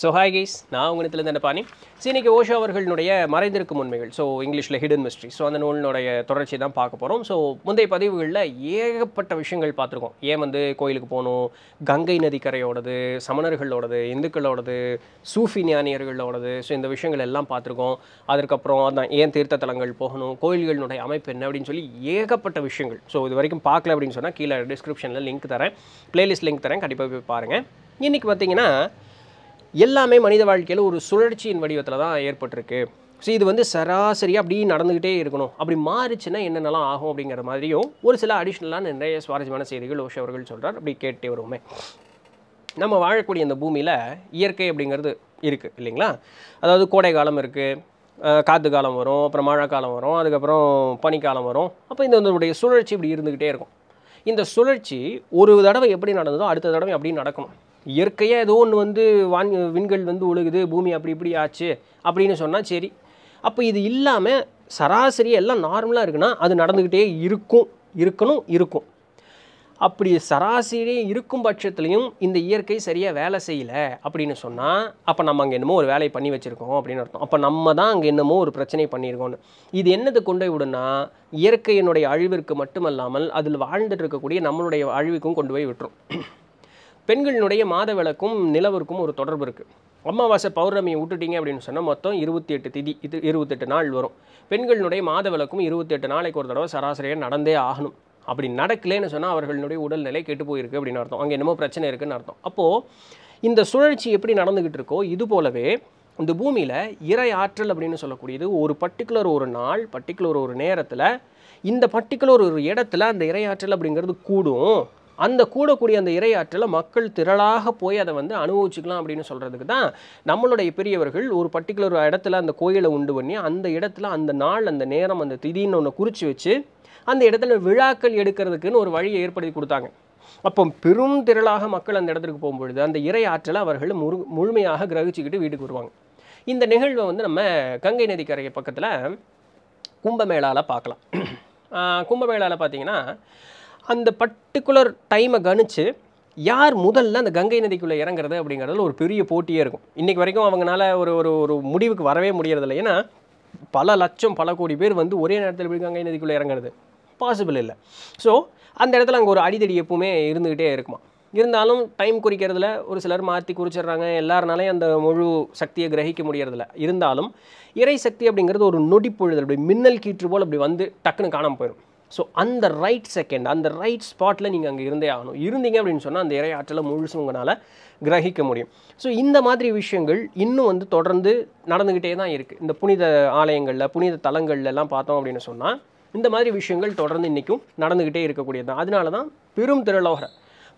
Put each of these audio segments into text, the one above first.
so hi guys நான் உங்கள் இடத்துல என்ன பாணி ஸோ இன்றைக்கி ஓஷோ அவர்களுடைய மறைந்திருக்கும் உண்மைகள் ஸோ இங்கிலீஷில் ஹிடன் மிஸ்ட்ரி ஸோ அந்த நூலினுடைய தொடர்ச்சி தான் பார்க்க போகிறோம் ஸோ முந்தைய பதிவுகளில் ஏகப்பட்ட விஷயங்கள் பார்த்துருக்கோம் ஏன் வந்து கோயிலுக்கு போகணும் கங்கை நதிக்கரையோடது சமணர்களோடது இந்துக்களோடது சூஃபி ஞானியர்களோடது ஸோ இந்த விஷயங்கள் எல்லாம் பார்த்துருக்கோம் அதுக்கப்புறம் அதான் ஏன் தீர்த்த தலங்கள் போகணும் கோயில்களினுடைய அமைப்பு என்ன அப்படின்னு சொல்லி ஏகப்பட்ட விஷயங்கள் ஸோ இது வரைக்கும் பார்க்கல அப்படின்னு சொன்னால் கீழே டிஸ்கிரிப்ஷனில் லிங்க் தரேன் ப்ளேலிஸ்ட் லிங்க் தரேன் கண்டிப்பாக போய் பாருங்கள் இன்றைக்கி பார்த்தீங்கன்னா எல்லாமே மனித வாழ்க்கையில் ஒரு சுழற்சியின் வடிவத்தில் தான் ஏற்பட்டிருக்கு ஸோ இது வந்து சராசரியாக அப்படி நடந்துக்கிட்டே இருக்கணும் அப்படி மாறிச்சுன்னா என்னென்னலாம் ஆகும் அப்படிங்கிற மாதிரியும் ஒரு சில அடிஷ்னலான நிறைய சுவாரஸ்யமான செய்திகள் ஓஷோ அவர்கள் சொல்கிறார் அப்படி கேட்டே வருவோமே நம்ம வாழக்கூடிய இந்த பூமியில் இயற்கை அப்படிங்கிறது இருக்குது இல்லைங்களா அதாவது கோடை காலம் இருக்குது காத்து காலம் வரும் அப்புறம் மழை காலம் வரும் அதுக்கப்புறம் பனிக்காலம் வரும் அப்போ இந்த நம்மளுடைய சுழற்சி இப்படி இருந்துக்கிட்டே இருக்கும் இந்த சுழற்சி ஒரு தடவை எப்படி நடந்ததோ அடுத்த தடவை அப்படி நடக்கணும் இயற்கையாக ஏதோ ஒன்று வந்து வான் விண்கள் வந்து ஒழுகுது பூமி அப்படி இப்படி ஆச்சு அப்படின்னு சொன்னால் சரி அப்போ இது இல்லாமல் சராசரி எல்லாம் நார்மலாக இருக்குன்னா அது நடந்துக்கிட்டே இருக்கும் இருக்கணும் இருக்கும் அப்படி சராசரி இருக்கும் பட்சத்துலேயும் இந்த இயற்கை சரியாக வேலை செய்யலை அப்படின்னு சொன்னால் அப்போ நம்ம அங்கே என்னமோ ஒரு வேலையை பண்ணி வச்சுருக்கோம் அப்படின்னு அர்த்தம் அப்போ நம்ம தான் அங்கே என்னமோ ஒரு பிரச்சனை பண்ணியிருக்கோம்னு இது என்னது கொண்டு விடுன்னா இயற்கையினுடைய அழிவிற்கு மட்டுமல்லாமல் அதில் வாழ்ந்துட்டு இருக்கக்கூடிய நம்மளுடைய அழிவுக்கும் கொண்டு போய் விட்டுரும் பெண்களினுடைய மாத விளக்கும் நிலவருக்கும் ஒரு தொடர்பு இருக்குது அமாவாசை பௌர்ணமியை விட்டுட்டீங்க அப்படின்னு சொன்னால் மொத்தம் இருபத்தி எட்டு திதி இது இருபத்தெட்டு நாள் வரும் பெண்களினுடைய மாத விளக்கும் இருபத்தெட்டு நாளைக்கு ஒரு தடவை சராசரியாக நடந்தே ஆகணும் அப்படி நடக்கலேன்னு சொன்னால் அவர்களுடைய உடல்நிலை கெட்டு போயிருக்கு அப்படின்னு அர்த்தம் அங்கே என்னமோ பிரச்சனை இருக்குன்னு அர்த்தம் அப்போது இந்த சுழற்சி எப்படி நடந்துக்கிட்டு இருக்கோ இது போலவே இந்த பூமியில் இறை ஆற்றல் அப்படின்னு சொல்லக்கூடியது ஒரு பர்டிகுலர் ஒரு நாள் பர்டிகுலர் ஒரு நேரத்தில் இந்த பர்டிகுலர் ஒரு இடத்துல அந்த இறையாற்றல் அப்படிங்கிறது கூடும் அந்த கூடக்கூடிய அந்த இரையாற்றில் மக்கள் திரளாக போய் அதை வந்து அனுபவிச்சுக்கலாம் அப்படின்னு சொல்கிறதுக்கு தான் நம்மளுடைய பெரியவர்கள் ஒரு பர்டிகுலர் இடத்துல அந்த கோயிலை உண்டு பண்ணி அந்த இடத்துல அந்த நாள் அந்த நேரம் அந்த திதின்னு ஒன்று குறித்து வச்சு அந்த இடத்துல விழாக்கள் எடுக்கிறதுக்குன்னு ஒரு வழியை ஏற்படுத்தி கொடுத்தாங்க அப்போ பெரும் திரளாக மக்கள் அந்த இடத்துக்கு போகும்பொழுது அந்த இறை ஆற்றலை அவர்கள் முழு முழுமையாக கிரகிச்சுக்கிட்டு வீட்டுக்கு வருவாங்க இந்த நிகழ்வை வந்து நம்ம கங்கை நதிக்கரை பக்கத்தில் கும்பமேளாவில் பார்க்கலாம் கும்பமேளாவில் பார்த்தீங்கன்னா அந்த பர்டிகுலர் டைமை கணிச்சு யார் முதல்ல அந்த கங்கை நதிக்குள்ளே இறங்குறது அப்படிங்கிறதுல ஒரு பெரிய போட்டியே இருக்கும் இன்றைக்கி வரைக்கும் அவங்களால ஒரு ஒரு ஒரு முடிவுக்கு வரவே முடியறதில்ல ஏன்னா பல லட்சம் பல கோடி பேர் வந்து ஒரே நேரத்தில் போய் கங்கை நதிக்குள்ளே இறங்குறது பாசிபிள் இல்லை ஸோ அந்த இடத்துல அங்கே ஒரு அடிதடி எப்பவுமே இருந்துக்கிட்டே இருக்குமா இருந்தாலும் டைம் குறிக்கிறதுல ஒரு சிலர் மாற்றி குறிச்சிடுறாங்க எல்லாருனாலையும் அந்த முழு சக்தியை கிரகிக்க முடியறதில்ல இருந்தாலும் இறை சக்தி அப்படிங்கிறது ஒரு நொடி பொழுதல் அப்படி மின்னல் கீற்று போல் அப்படி வந்து டக்குன்னு காணாமல் போயிடும் ஸோ அந்த ரைட் செகண்ட் அந்த ரைட் ஸ்பாட்டில் நீங்கள் அங்கே இருந்தே ஆகணும் இருந்தீங்க அப்படின்னு சொன்னால் அந்த இறையாற்றலை முழுசு உங்களால் கிரகிக்க முடியும் ஸோ இந்த மாதிரி விஷயங்கள் இன்னும் வந்து தொடர்ந்து நடந்துக்கிட்டே தான் இருக்குது இந்த புனித ஆலயங்களில் புனித தலங்கள்லாம் பார்த்தோம் அப்படின்னு சொன்னால் இந்த மாதிரி விஷயங்கள் தொடர்ந்து இன்றைக்கும் நடந்துக்கிட்டே இருக்கக்கூடியது தான் அதனால தான் பெரும் திரளோக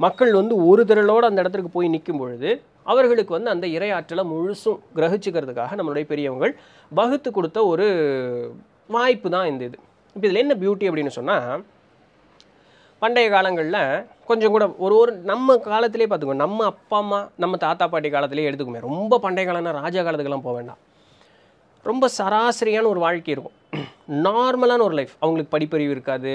மக்கள் வந்து ஒரு திரளோடு அந்த இடத்துக்கு போய் நிற்கும் பொழுது அவர்களுக்கு வந்து அந்த இரையாற்றலை முழுசும் கிரகிச்சுக்கிறதுக்காக நம்மளுடைய பெரியவங்கள் வகுத்து கொடுத்த ஒரு வாய்ப்பு தான் இந்த இது இப்போ இதில் என்ன பியூட்டி அப்படின்னு சொன்னால் பண்டைய காலங்களில் கொஞ்சம் கூட ஒரு ஒரு நம்ம காலத்திலே பார்த்துக்கோ நம்ம அப்பா அம்மா நம்ம தாத்தா பாட்டி காலத்திலே எடுத்துக்குமே ரொம்ப பண்டைய காலம்னா ராஜா காலத்துக்கெல்லாம் போக வேண்டாம் ரொம்ப சராசரியான ஒரு வாழ்க்கை இருக்கும் நார்மலான ஒரு லைஃப் அவங்களுக்கு படிப்பறிவு இருக்காது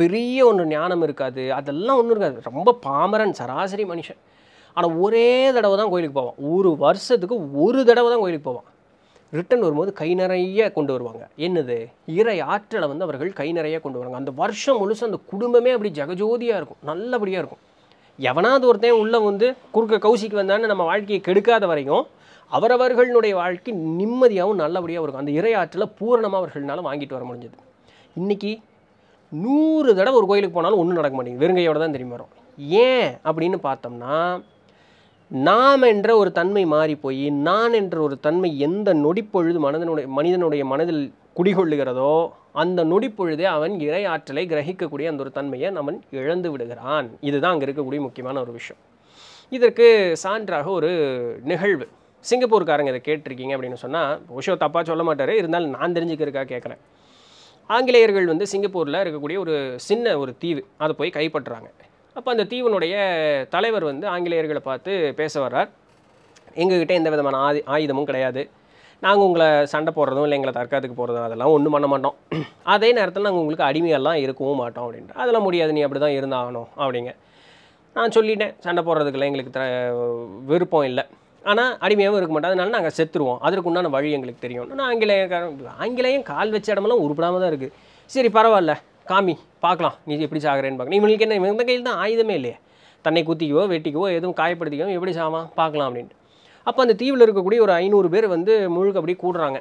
பெரிய ஒன்று ஞானம் இருக்காது அதெல்லாம் ஒன்றும் இருக்காது ரொம்ப பாமரன் சராசரி மனுஷன் ஆனால் ஒரே தடவை தான் கோயிலுக்கு போவான் ஒரு வருஷத்துக்கு ஒரு தடவை தான் கோயிலுக்கு போவான் ரிட்டன் வரும்போது கை நிறைய கொண்டு வருவாங்க என்னது இறை ஆற்றலை வந்து அவர்கள் கை நிறைய கொண்டு வருவாங்க அந்த வருஷம் முழுசு அந்த குடும்பமே அப்படி ஜெகஜோதியாக இருக்கும் நல்லபடியாக இருக்கும் எவனாவது ஒருத்தன் உள்ளே வந்து குறுக்க கௌசிக்கு வந்தான்னு நம்ம வாழ்க்கையை கெடுக்காத வரையும் அவரவர்களுடைய வாழ்க்கை நிம்மதியாகவும் நல்லபடியாக இருக்கும் அந்த இறை ஆற்றலை பூரணமாக அவர்களால் வாங்கிட்டு வர முடிஞ்சது இன்றைக்கி நூறு தடவை ஒரு கோயிலுக்கு போனாலும் ஒன்றும் நடக்க மாட்டேங்குது வெறுங்கையோடு தான் தெரியும் வரும் ஏன் அப்படின்னு பார்த்தோம்னா நாம் என்ற ஒரு தன்மை மாறி போய் நான் என்ற ஒரு தன்மை எந்த நொடிப்பொழுது மனதனுடைய மனிதனுடைய மனதில் குடிகொள்ளுகிறதோ அந்த நொடிப்பொழுதே அவன் இறை ஆற்றலை கிரகிக்கக்கூடிய அந்த ஒரு தன்மையை அவன் இழந்து விடுகிறான் இதுதான் அங்கே இருக்கக்கூடிய முக்கியமான ஒரு விஷயம் இதற்கு சான்றாக ஒரு நிகழ்வு சிங்கப்பூர்காரங்க இதை கேட்டிருக்கீங்க அப்படின்னு சொன்னால் உஷோ தப்பாக சொல்ல மாட்டார் இருந்தாலும் நான் தெரிஞ்சுக்கிறதுக்காக கேட்குறேன் ஆங்கிலேயர்கள் வந்து சிங்கப்பூரில் இருக்கக்கூடிய ஒரு சின்ன ஒரு தீவு அதை போய் கைப்பற்றுறாங்க அப்போ அந்த தீவனுடைய தலைவர் வந்து ஆங்கிலேயர்களை பார்த்து பேச வர்றார் எங்ககிட்ட எந்த விதமான ஆதி ஆயுதமும் கிடையாது நாங்கள் உங்களை சண்டை போடுறதும் இல்லை எங்களை தற்காத்துக்கு போகிறதும் அதெல்லாம் ஒன்றும் பண்ண மாட்டோம் அதே நேரத்தில் நாங்கள் உங்களுக்கு அடிமையெல்லாம் இருக்கவும் மாட்டோம் அப்படின்ட்டு அதெல்லாம் முடியாது நீ அப்படி தான் இருந்தாகணும் அப்படிங்க நான் சொல்லிட்டேன் சண்டை போடுறதுக்கெல்லாம் எங்களுக்கு த விருப்பம் இல்லை ஆனால் அடிமையாகவும் இருக்க மாட்டோம் அதனால நாங்கள் செத்துருவோம் அதற்கு உண்டான வழி எங்களுக்கு தெரியும் ஆனால் ஆங்கிலேயம் ஆங்கிலேயம் கால் வச்ச இடமெல்லாம் உருப்படாமல் தான் இருக்குது சரி பரவாயில்ல காமி பார்க்கலாம் நீ எப்படி சாகிறேன்னு பார்க்கணும் இவங்களுக்கு என்ன இவங்க கையில் தான் ஆயுதமே இல்லையே தன்னை குத்திக்கவோ வெட்டிக்கவோ எதுவும் காயப்படுத்திக்கவோ எப்படி சாவான் பார்க்கலாம் அப்படின்ட்டு அப்போ அந்த தீவில் இருக்கக்கூடிய ஒரு ஐநூறு பேர் வந்து முழுக்க அப்படி கூடுறாங்க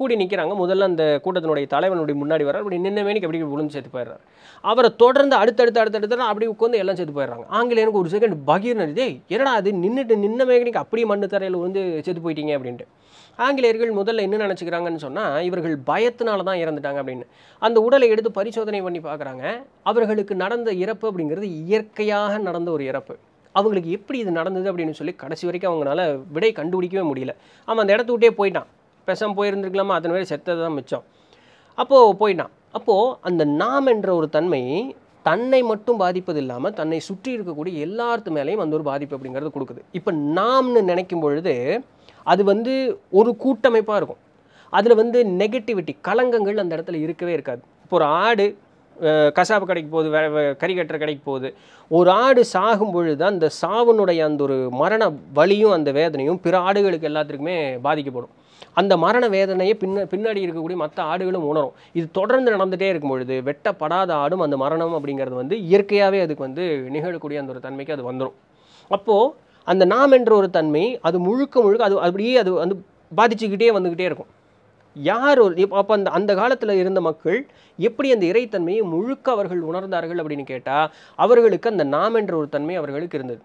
கூடி நிற்கிறாங்க முதல்ல அந்த கூட்டத்தினுடைய தலைவனுடைய முன்னாடி வரார் அப்படி நின்ன மேனிக்கு அப்படி விழுந்து சேர்த்து போயிடுறார் அவரை தொடர்ந்து அடுத்தடுத்து அடுத்தடுத்து அப்படி உட்காந்து எல்லாம் சேர்த்து போயிடுறாங்க எனக்கு ஒரு செகண்ட் பகீர் டேய் ஏன்னா அது நின்றுட்டு நின்ன மேனிக்கு அப்படியே மண்ணு தரையில் வந்து சேர்த்து போயிட்டீங்க அப்படின்ட்டு ஆங்கிலேயர்கள் முதல்ல என்ன நினச்சிக்கிறாங்கன்னு சொன்னால் இவர்கள் பயத்தினால தான் இறந்துட்டாங்க அப்படின்னு அந்த உடலை எடுத்து பரிசோதனை பண்ணி பார்க்குறாங்க அவர்களுக்கு நடந்த இறப்பு அப்படிங்கிறது இயற்கையாக நடந்த ஒரு இறப்பு அவங்களுக்கு எப்படி இது நடந்தது அப்படின்னு சொல்லி கடைசி வரைக்கும் அவங்களால விடை கண்டுபிடிக்கவே முடியல அவன் அந்த இடத்து விட்டே போயிட்டான் பெசம் போயிருந்துருக்கலாமா அதன் பேர் செத்தது தான் மிச்சம் அப்போது போயிட்டான் அப்போது அந்த நாம் என்ற ஒரு தன்மை தன்னை மட்டும் பாதிப்பது இல்லாமல் தன்னை சுற்றி இருக்கக்கூடிய எல்லாத்து மேலேயும் அந்த ஒரு பாதிப்பு அப்படிங்கிறது கொடுக்குது இப்போ நாம்னு நினைக்கும் பொழுது அது வந்து ஒரு கூட்டமைப்பாக இருக்கும் அதில் வந்து நெகட்டிவிட்டி கலங்கங்கள் அந்த இடத்துல இருக்கவே இருக்காது இப்போ ஒரு ஆடு கசாப்பு கடைக்கு போகுது வே கறி கட்டுற கடைக்கு போகுது ஒரு ஆடு சாகும் பொழுது அந்த சாவுனுடைய அந்த ஒரு மரண வலியும் அந்த வேதனையும் பிற ஆடுகளுக்கு எல்லாத்துக்குமே பாதிக்கப்படும் அந்த மரண வேதனையை பின்ன பின்னாடி இருக்கக்கூடிய மற்ற ஆடுகளும் உணரும் இது தொடர்ந்து நடந்துகிட்டே இருக்கும் பொழுது வெட்டப்படாத ஆடும் அந்த மரணம் அப்படிங்கிறது வந்து இயற்கையாகவே அதுக்கு வந்து நிகழக்கூடிய அந்த ஒரு தன்மைக்கு அது வந்துடும் அப்போது அந்த நாம் என்ற ஒரு தன்மை அது முழுக்க முழுக்க அது அப்படியே அது வந்து பாதிச்சுக்கிட்டே வந்துக்கிட்டே இருக்கும் யார் ஒரு இப்போ அப்போ அந்த அந்த காலத்தில் இருந்த மக்கள் எப்படி அந்த இறைத்தன்மையை முழுக்க அவர்கள் உணர்ந்தார்கள் அப்படின்னு கேட்டால் அவர்களுக்கு அந்த நாம் என்ற ஒரு தன்மை அவர்களுக்கு இருந்தது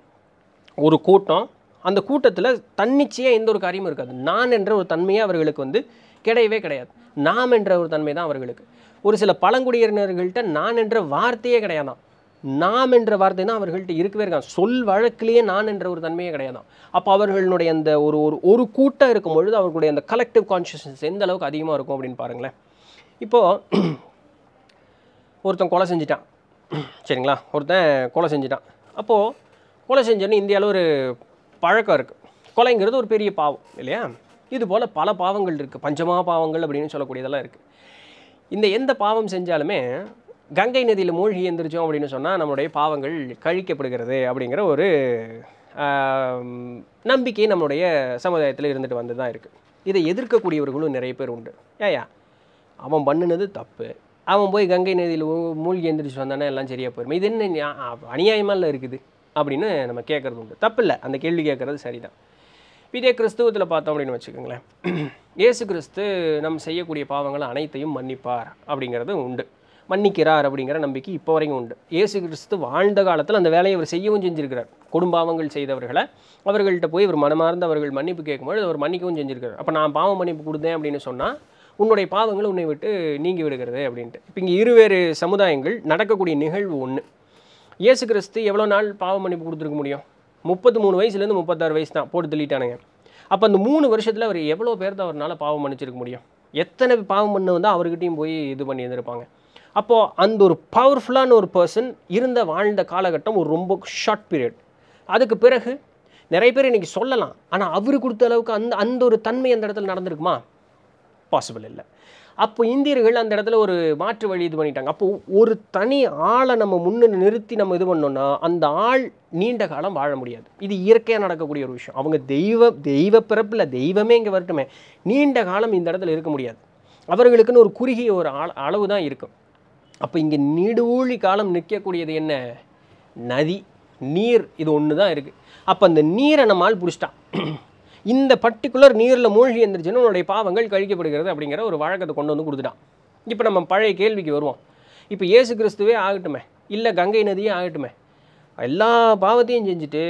ஒரு கூட்டம் அந்த கூட்டத்தில் தன்னிச்சையாக எந்த ஒரு காரியமும் இருக்காது நான் என்ற ஒரு தன்மையே அவர்களுக்கு வந்து கிடையவே கிடையாது நாம் என்ற ஒரு தன்மை தான் அவர்களுக்கு ஒரு சில பழங்குடியினர்கள்ட்ட நான் என்ற வார்த்தையே கிடையாதான் நாம் என்ற வார்த்தை தான் அவர்கள்ட்ட இருக்கவே இருக்காங்க சொல் வழக்கிலேயே நான் என்ற ஒரு தன்மையே கிடையாதான் அப்போ அவர்களுடைய அந்த ஒரு ஒரு ஒரு கூட்டம் இருக்கும் பொழுது அவர்களுடைய அந்த கலெக்டிவ் கான்ஷியஸ்னஸ் எந்த அளவுக்கு அதிகமாக இருக்கும் அப்படின்னு பாருங்களேன் இப்போது ஒருத்தன் கொலை செஞ்சிட்டான் சரிங்களா ஒருத்தன் கொலை செஞ்சிட்டான் அப்போது கொலை செஞ்சோன்னு இந்தியாவில் ஒரு பழக்கம் இருக்குது கொலைங்கிறது ஒரு பெரிய பாவம் இல்லையா இது போல் பல பாவங்கள் இருக்குது பஞ்சமா பாவங்கள் அப்படின்னு சொல்லக்கூடியதெல்லாம் இருக்குது இந்த எந்த பாவம் செஞ்சாலுமே கங்கை நதியில் மூழ்கி எழுந்திரிச்சோம் அப்படின்னு சொன்னால் நம்மளுடைய பாவங்கள் கழிக்கப்படுகிறது அப்படிங்கிற ஒரு நம்பிக்கை நம்மளுடைய சமுதாயத்தில் இருந்துட்டு வந்து தான் இருக்குது இதை எதிர்க்கக்கூடியவர்களும் நிறைய பேர் உண்டு ஏயா அவன் பண்ணினது தப்பு அவன் போய் கங்கை நதியில் மூழ்கி எழுந்திரிச்சு வந்தானே எல்லாம் சரியாக போயிருமே இது என்ன அநியாயமாக இருக்குது அப்படின்னு நம்ம கேட்குறது உண்டு தப்பில்லை அந்த கேள்வி கேட்குறது சரிதான் இதே கிறிஸ்துவத்தில் பார்த்தோம் அப்படின்னு வச்சுக்கோங்களேன் ஏசு கிறிஸ்து நம்ம செய்யக்கூடிய பாவங்களை அனைத்தையும் மன்னிப்பார் அப்படிங்கிறது உண்டு மன்னிக்கிறார் அப்படிங்கிற நம்பிக்கை இப்போ வரைக்கும் உண்டு இயேசு கிறிஸ்து வாழ்ந்த காலத்தில் அந்த வேலையை அவர் செய்யவும் செஞ்சுருக்கிறார் குடும்பாவங்கள் செய்தவர்களை அவர்கள்ட்ட போய் இவர் மனமார்ந்த அவர்கள் மன்னிப்பு கேட்கும்போது அவர் மன்னிக்கவும் செஞ்சுருக்கிறார் அப்போ நான் பாவம் மன்னிப்பு கொடுத்தேன் அப்படின்னு சொன்னால் உன்னுடைய பாவங்கள் உன்னை விட்டு நீங்கி விடுகிறது அப்படின்ட்டு இப்போ இங்கே இருவேறு சமுதாயங்கள் நடக்கக்கூடிய நிகழ்வு ஒன்று இயேசு கிறிஸ்து எவ்வளோ நாள் பாவ மன்னிப்பு கொடுத்துருக்க முடியும் முப்பத்து மூணு வயசுலேருந்து முப்பத்தாறு வயசு தான் போட்டு தள்ளிட்டானுங்க அப்போ அந்த மூணு வருஷத்தில் அவர் எவ்வளோ பேர் தான் அவரால் பாவம் மன்னிச்சிருக்க முடியும் எத்தனை பாவம் பண்ண வந்து அவர்கிட்டையும் போய் இது பண்ணி இருந்திருப்பாங்க அப்போது அந்த ஒரு பவர்ஃபுல்லான ஒரு பர்சன் இருந்த வாழ்ந்த காலகட்டம் ஒரு ரொம்ப ஷார்ட் பீரியட் அதுக்கு பிறகு நிறைய பேர் இன்றைக்கி சொல்லலாம் ஆனால் அவர் கொடுத்த அளவுக்கு அந்த அந்த ஒரு தன்மை அந்த இடத்துல நடந்திருக்குமா பாசிபிள் இல்லை அப்போ இந்தியர்கள் அந்த இடத்துல ஒரு மாற்று வழி இது பண்ணிட்டாங்க அப்போ ஒரு தனி ஆளை நம்ம முன்னு நிறுத்தி நம்ம இது பண்ணோன்னா அந்த ஆள் நீண்ட காலம் வாழ முடியாது இது இயற்கையாக நடக்கக்கூடிய ஒரு விஷயம் அவங்க தெய்வ தெய்வ பிறப்பில் தெய்வமே இங்கே வரட்டுமே நீண்ட காலம் இந்த இடத்துல இருக்க முடியாது அவர்களுக்குன்னு ஒரு குறுகிய ஒரு அளவு தான் இருக்கும் அப்போ இங்கே நீடூழி காலம் நிற்கக்கூடியது என்ன நதி நீர் இது ஒன்று தான் இருக்குது அப்போ அந்த நீரை நம்ம ஆள் பிடிச்சிட்டான் இந்த பர்டிகுலர் நீரில் மூழ்கி எந்திரிச்சுன்னு உன்னுடைய பாவங்கள் கழிக்கப்படுகிறது அப்படிங்கிற ஒரு வழக்கத்தை கொண்டு வந்து கொடுத்துட்டான் இப்போ நம்ம பழைய கேள்விக்கு வருவோம் இப்போ ஏசு கிறிஸ்துவே ஆகட்டுமே இல்லை கங்கை நதியே ஆகட்டுமே எல்லா பாவத்தையும் செஞ்சுட்டு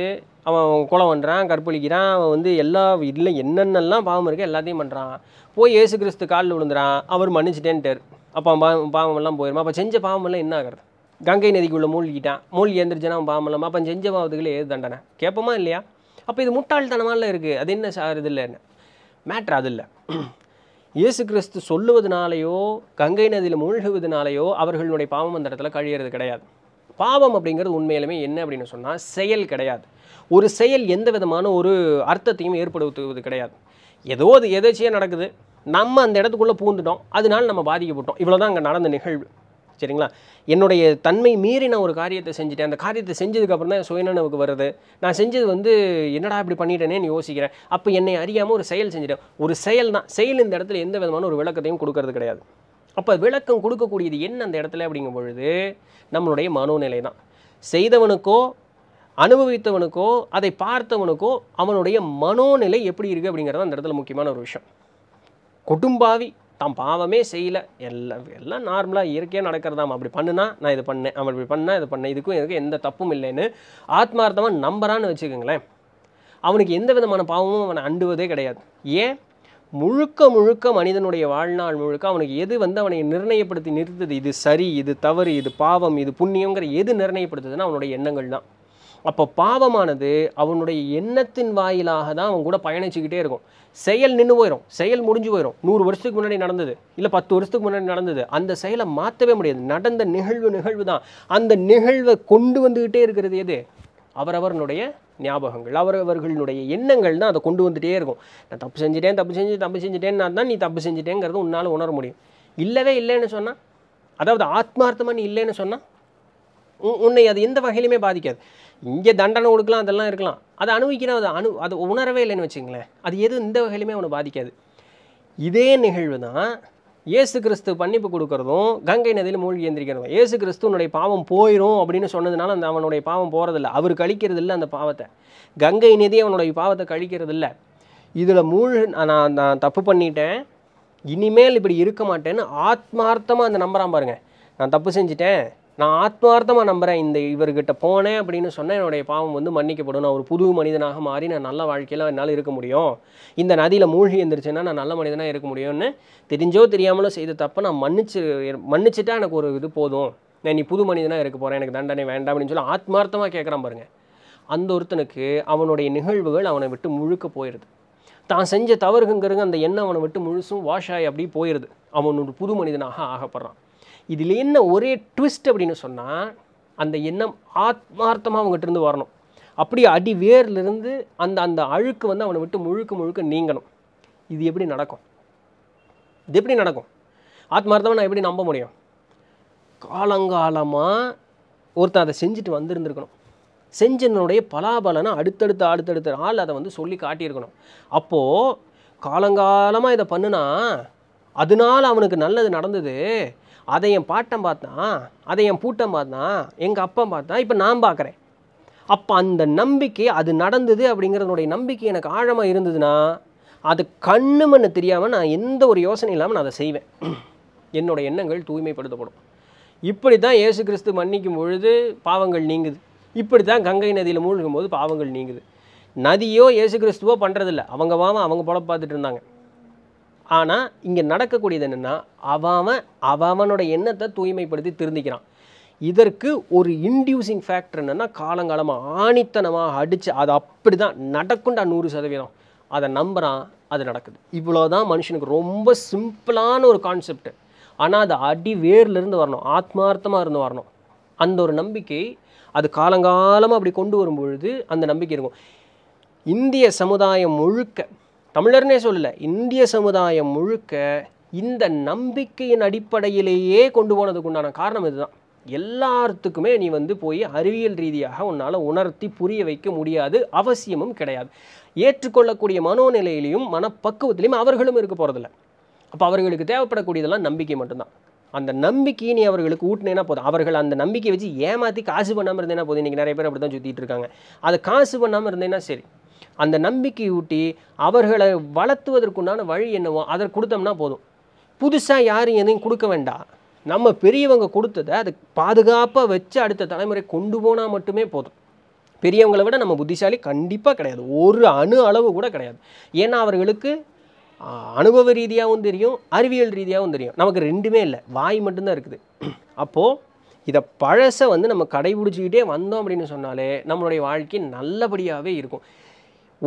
அவன் குளம் பண்ணுறான் கற்பழிக்கிறான் அவன் வந்து எல்லா இதில் என்னென்னலாம் பாவம் இருக்க எல்லாத்தையும் பண்ணுறான் போய் ஏசு கிறிஸ்து காலில் விழுந்துறான் அவர் மன்னிச்சிட்டேன்ட்டார் அப்போ பாவம் பாவமெல்லாம் போயிருமா அப்போ செஞ்ச பாவமெல்லாம் என்ன ஆகிறது கங்கை நதிக்குள்ளே மூழ்கிட்டான் மூழ்கி எந்திரிச்சனா அவன் இல்லாமல் அப்போ செஞ்ச பாவத்துக்குள்ளே ஏது தண்டனை கேட்போமா இல்லையா அப்போ இது முட்டாள்தனமால இருக்குது அது என்ன சார் இது இல்லைன்னு மேட்ரு அது இல்லை இயேசு கிறிஸ்து சொல்லுவதனாலேயோ கங்கை நதியில் மூழ்குவதனாலேயோ அவர்களுடைய பாவம் அந்த இடத்துல கழியறது கிடையாது பாவம் அப்படிங்கிறது உண்மையிலுமே என்ன அப்படின்னு சொன்னால் செயல் கிடையாது ஒரு செயல் எந்த விதமான ஒரு அர்த்தத்தையும் ஏற்படுத்துவது கிடையாது ஏதோ அது எதாச்சியாக நடக்குது நம்ம அந்த இடத்துக்குள்ளே பூந்துட்டோம் அதனால நம்ம பாதிக்கப்பட்டோம் இவ்வளோ தான் அங்கே நடந்த நிகழ்வு சரிங்களா என்னுடைய தன்மை மீறி நான் ஒரு காரியத்தை செஞ்சுட்டேன் அந்த காரியத்தை செஞ்சதுக்கப்புறம் தான் சுயநனவுக்கு வருது நான் செஞ்சது வந்து என்னடா இப்படி பண்ணிட்டேனே யோசிக்கிறேன் அப்போ என்னை அறியாமல் ஒரு செயல் செஞ்சுட்டேன் ஒரு செயல் தான் செயல் இந்த இடத்துல எந்த விதமான ஒரு விளக்கத்தையும் கொடுக்கறது கிடையாது அப்போ விளக்கம் கொடுக்கக்கூடியது என்ன அந்த இடத்துல அப்படிங்கும் பொழுது நம்மளுடைய மனோநிலை தான் செய்தவனுக்கோ அனுபவித்தவனுக்கோ அதை பார்த்தவனுக்கோ அவனுடைய மனோநிலை எப்படி இருக்குது அப்படிங்கிறது அந்த இடத்துல முக்கியமான ஒரு விஷயம் கொடும்பாவி தான் பாவமே செய்யலை எல்லாம் எல்லாம் நார்மலாக இயற்கையாக நடக்கிறதாம் அப்படி பண்ணுனா நான் இது பண்ணேன் அவன் இப்படி பண்ணால் இது பண்ணேன் இதுக்கும் எதுக்கும் எந்த தப்பும் இல்லைன்னு ஆத்மார்த்தமாக நம்புறான்னு வச்சுக்கோங்களேன் அவனுக்கு எந்த விதமான பாவமும் அவனை அண்டுவதே கிடையாது ஏன் முழுக்க முழுக்க மனிதனுடைய வாழ்நாள் முழுக்க அவனுக்கு எது வந்து அவனை நிர்ணயப்படுத்தி நிறுத்துது இது சரி இது தவறு இது பாவம் இது புண்ணியங்கிற எது நிர்ணயப்படுத்துதுன்னா அவனுடைய எண்ணங்கள் தான் அப்போ பாவமானது அவனுடைய எண்ணத்தின் வாயிலாக தான் அவன் கூட பயணிச்சுக்கிட்டே இருக்கும் செயல் நின்று போயிடும் செயல் முடிஞ்சு போயிடும் நூறு வருஷத்துக்கு முன்னாடி நடந்தது இல்லை பத்து வருஷத்துக்கு முன்னாடி நடந்தது அந்த செயலை மாற்றவே முடியாது நடந்த நிகழ்வு நிகழ்வு தான் அந்த நிகழ்வை கொண்டு வந்துக்கிட்டே இருக்கிறது எது அவரவர்களுடைய ஞாபகங்கள் அவரவர்களுடைய எண்ணங்கள் தான் அதை கொண்டு வந்துகிட்டே இருக்கும் நான் தப்பு செஞ்சுட்டேன் தப்பு செஞ்சு தப்பு செஞ்சுட்டேன்னா தான் நீ தப்பு செஞ்சுட்டேங்கிறது உன்னால் உணர முடியும் இல்லவே இல்லைன்னு சொன்னால் அதாவது ஆத்மார்த்தமாக நீ இல்லைன்னு சொன்னால் உன்னை அது எந்த வகையிலுமே பாதிக்காது இங்கே தண்டனை கொடுக்கலாம் அதெல்லாம் இருக்கலாம் அதை அனுபவிக்கிறோம் அதை அனு அதை உணரவே இல்லைன்னு வச்சுங்களேன் அது எதுவும் இந்த வகையிலுமே அவனை பாதிக்காது இதே நிகழ்வு தான் ஏசு கிறிஸ்து பன்னிப்பு கொடுக்குறதும் கங்கை நதியில் மூழ்கி எந்திரிக்கிறதும் இயேசு கிறிஸ்துவனுடைய பாவம் போயிடும் அப்படின்னு சொன்னதுனால அந்த அவனுடைய பாவம் போகிறதில்ல அவர் கழிக்கிறது இல்லை அந்த பாவத்தை கங்கை நதி அவனுடைய பாவத்தை கழிக்கிறது இல்லை இதில் மூழ் நான் நான் தப்பு பண்ணிட்டேன் இனிமேல் இப்படி இருக்க மாட்டேன்னு ஆத்மார்த்தமாக அந்த நம்புறான் பாருங்கள் நான் தப்பு செஞ்சிட்டேன் நான் ஆத்மார்த்தமாக நம்புகிறேன் இந்த இவர்கிட்ட போனேன் அப்படின்னு சொன்னால் என்னுடைய பாவம் வந்து மன்னிக்கப்படும் நான் ஒரு புது மனிதனாக மாறி நான் நல்ல வாழ்க்கையில் என்னால் இருக்க முடியும் இந்த நதியில் மூழ்கி எழுந்திரிச்சுன்னா நான் நல்ல மனிதனாக இருக்க முடியும்னு தெரிஞ்சோ தெரியாமலோ செய்த தப்ப நான் மன்னிச்சு மன்னிச்சுட்டா எனக்கு ஒரு இது போதும் நான் நீ புது மனிதனாக இருக்க போகிறேன் எனக்கு தண்டனை வேண்டாம் அப்படின்னு சொல்லி ஆத்மார்த்தமாக கேட்குறான் பாருங்கள் அந்த ஒருத்தனுக்கு அவனுடைய நிகழ்வுகள் அவனை விட்டு முழுக்க போயிடுது தான் செஞ்ச தவறுங்கிறது அந்த எண்ணம் அவனை விட்டு முழுசும் வாஷ் ஆகி அப்படியே போயிடுது அவன் புது மனிதனாக ஆகப்படுறான் இதில் என்ன ஒரே ட்விஸ்ட் அப்படின்னு சொன்னால் அந்த எண்ணம் ஆத்மார்த்தமாக அவங்ககிட்ட இருந்து வரணும் அப்படி அடி வேர்லேருந்து அந்த அந்த அழுக்கு வந்து அவனை விட்டு முழுக்க முழுக்க நீங்கணும் இது எப்படி நடக்கும் இது எப்படி நடக்கும் ஆத்மார்த்தமாக நான் எப்படி நம்ப முடியும் காலங்காலமாக ஒருத்தன் அதை செஞ்சுட்டு வந்திருந்துருக்கணும் செஞ்சனுடைய பலாபலனை அடுத்தடுத்த அடுத்தடுத்த ஆள் அதை வந்து சொல்லி காட்டியிருக்கணும் அப்போது காலங்காலமாக இதை பண்ணுனா அதனால் அவனுக்கு நல்லது நடந்தது அதை என் பாட்டம் பார்த்தான் அதை என் பூட்டம் பார்த்தான் எங்கள் அப்பா பார்த்தான் இப்போ நான் பார்க்குறேன் அப்போ அந்த நம்பிக்கை அது நடந்தது அப்படிங்கிறதுனுடைய நம்பிக்கை எனக்கு ஆழமாக இருந்ததுன்னா அது கண்ணுமன்னு தெரியாமல் நான் எந்த ஒரு யோசனை இல்லாமல் நான் அதை செய்வேன் என்னோடய எண்ணங்கள் தூய்மைப்படுத்தப்படும் இப்படி தான் ஏசு கிறிஸ்து மன்னிக்கும் பொழுது பாவங்கள் நீங்குது இப்படி தான் கங்கை நதியில் மூழ்கும் போது பாவங்கள் நீங்குது நதியோ ஏசு கிறிஸ்துவோ பண்ணுறதில்ல அவங்க வாமா அவங்க போல பார்த்துட்டு இருந்தாங்க ஆனால் இங்கே நடக்கக்கூடியது என்னென்னா அவன் அவனோட எண்ணத்தை தூய்மைப்படுத்தி திருந்திக்கிறான் இதற்கு ஒரு இன்டியூசிங் ஃபேக்டர் என்னென்னா காலங்காலமாக ஆணித்தனமாக அடித்து அது அப்படி தான் நடக்குண்டா நூறு சதவீதம் அதை நம்புகிறான் அது நடக்குது இவ்வளோ தான் மனுஷனுக்கு ரொம்ப சிம்பிளான ஒரு கான்செப்ட் ஆனால் அது அடி வேர்லேருந்து வரணும் ஆத்மார்த்தமாக இருந்து வரணும் அந்த ஒரு நம்பிக்கை அது காலங்காலமாக அப்படி கொண்டு வரும்பொழுது அந்த நம்பிக்கை இருக்கும் இந்திய சமுதாயம் முழுக்க தமிழர்னே சொல்லலை இந்திய சமுதாயம் முழுக்க இந்த நம்பிக்கையின் அடிப்படையிலேயே கொண்டு போனதுக்கு உண்டான காரணம் இதுதான் எல்லாத்துக்குமே நீ வந்து போய் அறிவியல் ரீதியாக உன்னால் உணர்த்தி புரிய வைக்க முடியாது அவசியமும் கிடையாது ஏற்றுக்கொள்ளக்கூடிய மனோநிலையிலையும் மனப்பக்குவத்திலையும் அவர்களும் இருக்க போகிறதில்ல அப்போ அவர்களுக்கு தேவைப்படக்கூடியதெல்லாம் நம்பிக்கை மட்டும்தான் அந்த நம்பிக்கையை நீ அவர்களுக்கு ஊட்டினேன்னா போதும் அவர்கள் அந்த நம்பிக்கையை வச்சு ஏமாற்றி காசு பண்ணாமல் இருந்தேன்னா போதும் இன்றைக்கி நிறைய பேர் அப்படி தான் சுற்றிட்டு இருக்காங்க அதை காசு பண்ணாமல் இருந்தேன்னா சரி அந்த நம்பிக்கை ஊட்டி அவர்களை வளர்த்துவதற்குண்டான வழி என்னவோ அதை கொடுத்தோம்னா போதும் புதுசாக யாரும் எதையும் கொடுக்க வேண்டாம் நம்ம பெரியவங்க கொடுத்ததை அது பாதுகாப்பாக வச்சு அடுத்த தலைமுறை கொண்டு போனால் மட்டுமே போதும் பெரியவங்களை விட நம்ம புத்திசாலி கண்டிப்பாக கிடையாது ஒரு அணு அளவு கூட கிடையாது ஏன்னா அவர்களுக்கு அனுபவ ரீதியாகவும் தெரியும் அறிவியல் ரீதியாகவும் தெரியும் நமக்கு ரெண்டுமே இல்லை வாய் மட்டும்தான் இருக்குது அப்போது இதை பழசை வந்து நம்ம கடைபிடிச்சிக்கிட்டே வந்தோம் அப்படின்னு சொன்னாலே நம்மளுடைய வாழ்க்கை நல்லபடியாகவே இருக்கும்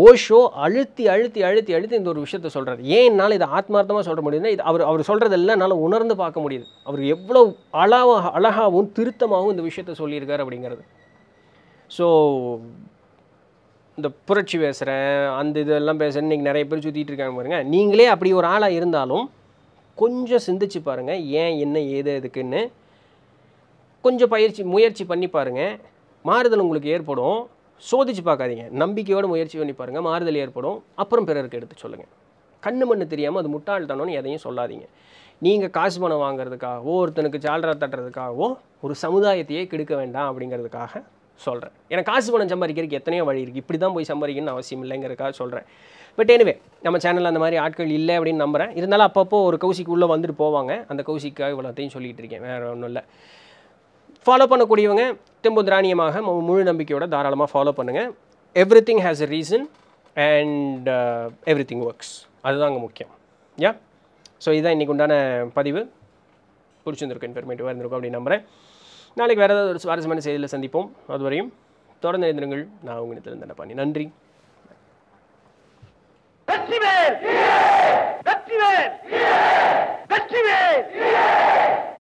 ஓஷோ அழுத்தி அழுத்தி அழுத்தி அழுத்தி இந்த ஒரு விஷயத்த சொல்கிறார் ஏன் என்னால் இதை ஆத்மார்த்தமாக சொல்ல முடியுதுன்னா இது அவர் அவர் சொல்கிறதெல்லாம் என்னால் உணர்ந்து பார்க்க முடியுது அவர் எவ்வளோ அழகாக அழகாகவும் திருத்தமாகவும் இந்த விஷயத்த சொல்லியிருக்கார் அப்படிங்கிறது ஸோ இந்த புரட்சி பேசுகிறேன் அந்த இதெல்லாம் பேசுகிறேன் இன்றைக்கி நிறைய பேர் சுற்றிட்டு இருக்காங்க பாருங்கள் நீங்களே அப்படி ஒரு ஆளாக இருந்தாலும் கொஞ்சம் சிந்திச்சு பாருங்கள் ஏன் என்ன ஏது எதுக்குன்னு கொஞ்சம் பயிற்சி முயற்சி பண்ணி பாருங்கள் மாறுதல் உங்களுக்கு ஏற்படும் சோதிச்சு பார்க்காதீங்க நம்பிக்கையோட முயற்சி பண்ணி பாருங்கள் மாறுதல் ஏற்படும் அப்புறம் பிறருக்கு எடுத்து சொல்லுங்கள் கண்ணு மண்ணு தெரியாமல் அது தானோன்னு எதையும் சொல்லாதீங்க நீங்கள் காசு பணம் வாங்குறதுக்காகவோ ஒருத்தனுக்கு சால்ரா தட்டுறதுக்காகவோ ஒரு சமுதாயத்தையே கெடுக்க வேண்டாம் அப்படிங்கிறதுக்காக சொல்கிறேன் ஏன்னா காசு பணம் சம்பாதிக்கிறதுக்கு எத்தனையோ வழி இருக்குது இப்படி தான் போய் சம்பாதிக்கணும்னு அவசியம் இல்லைங்கிறதுக்காக சொல்கிறேன் பட் எனிவே நம்ம சேனலில் அந்த மாதிரி ஆட்கள் இல்லை அப்படின்னு நம்புகிறேன் இருந்தாலும் அப்பப்போ ஒரு கௌசிக்கு உள்ளே வந்துட்டு போவாங்க அந்த கௌசிக்காக இவ்வளோத்தையும் சொல்லிகிட்டு இருக்கேன் வேறு ஒன்றும் இல்லை ஃபாலோ பண்ணக்கூடியவங்க திராணியமாக முழு நம்பிக்கையோட தாராளமாக ஃபாலோ பண்ணுங்கள் everything has a reason and everything works அதுதான் அங்கே முக்கியம் யா ஸோ இதுதான் இன்றைக்கு உண்டான பதிவு பிடிச்சிருந்திருக்கும் இன்ஃபர்மேட்டிவாக இருந்திருக்கும் அப்படின்னு நம்புகிறேன் நாளைக்கு வேறு ஏதாவது ஒரு சுவாரஸ்யமான செய்தியில் சந்திப்போம் அதுவரையும் தொடர்ந்து இருந்திருங்கள் நான் உங்களிடத்தில் தண்டை பண்ணி நன்றி வெற்றிவேல் வெற்றிவேல் வெற்றிவேல்